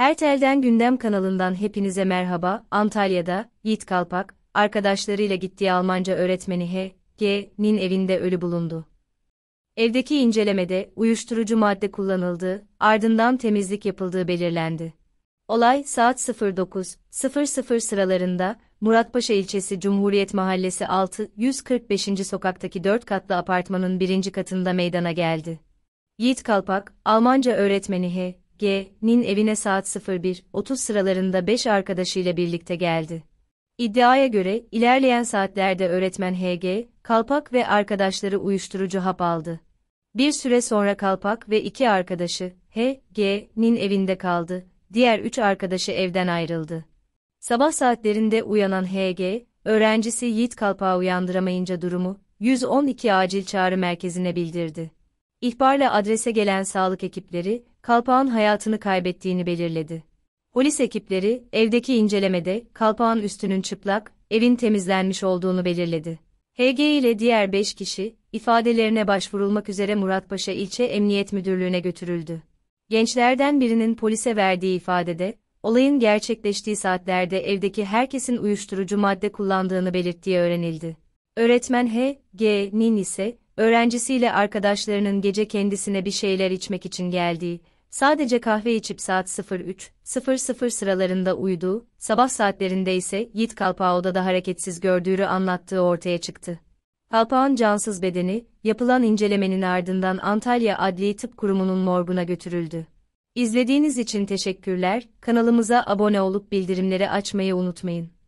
Her telden Gündem kanalından hepinize merhaba. Antalya'da Yiğit Kalpak arkadaşlarıyla gittiği Almanca öğretmeni H. evinde ölü bulundu. Evdeki incelemede uyuşturucu madde kullanıldığı, ardından temizlik yapıldığı belirlendi. Olay saat 09.00 sıralarında Muratpaşa ilçesi Cumhuriyet Mahallesi 6 sokaktaki 4 katlı apartmanın birinci katında meydana geldi. Yiğit Kalpak, Almanca öğretmeni H. G.'nin evine saat 01.30 sıralarında 5 arkadaşıyla birlikte geldi. İddiaya göre ilerleyen saatlerde öğretmen H.G., Kalpak ve arkadaşları uyuşturucu hap aldı. Bir süre sonra Kalpak ve iki arkadaşı, H.G.'nin evinde kaldı, diğer üç arkadaşı evden ayrıldı. Sabah saatlerinde uyanan H.G., öğrencisi Yiğit Kalpak'ı uyandıramayınca durumu, 112 acil çağrı merkezine bildirdi. İhbarla adrese gelen sağlık ekipleri, Kalpağ'ın hayatını kaybettiğini belirledi. Polis ekipleri, evdeki incelemede, Kalpağ'ın üstünün çıplak, evin temizlenmiş olduğunu belirledi. HG ile diğer 5 kişi, ifadelerine başvurulmak üzere Muratpaşa İlçe Emniyet Müdürlüğü'ne götürüldü. Gençlerden birinin polise verdiği ifadede, olayın gerçekleştiği saatlerde evdeki herkesin uyuşturucu madde kullandığını belirttiği öğrenildi. Öğretmen H.G.'nin ise, öğrencisiyle arkadaşlarının gece kendisine bir şeyler içmek için geldiği, sadece kahve içip saat 03.00 sıralarında uyuduğu, sabah saatlerinde ise Yiğit Kalpao'da odada hareketsiz gördüğünü anlattığı ortaya çıktı. Kalpao'nun cansız bedeni, yapılan incelemenin ardından Antalya Adli Tıp Kurumu'nun morguna götürüldü. İzlediğiniz için teşekkürler, kanalımıza abone olup bildirimleri açmayı unutmayın.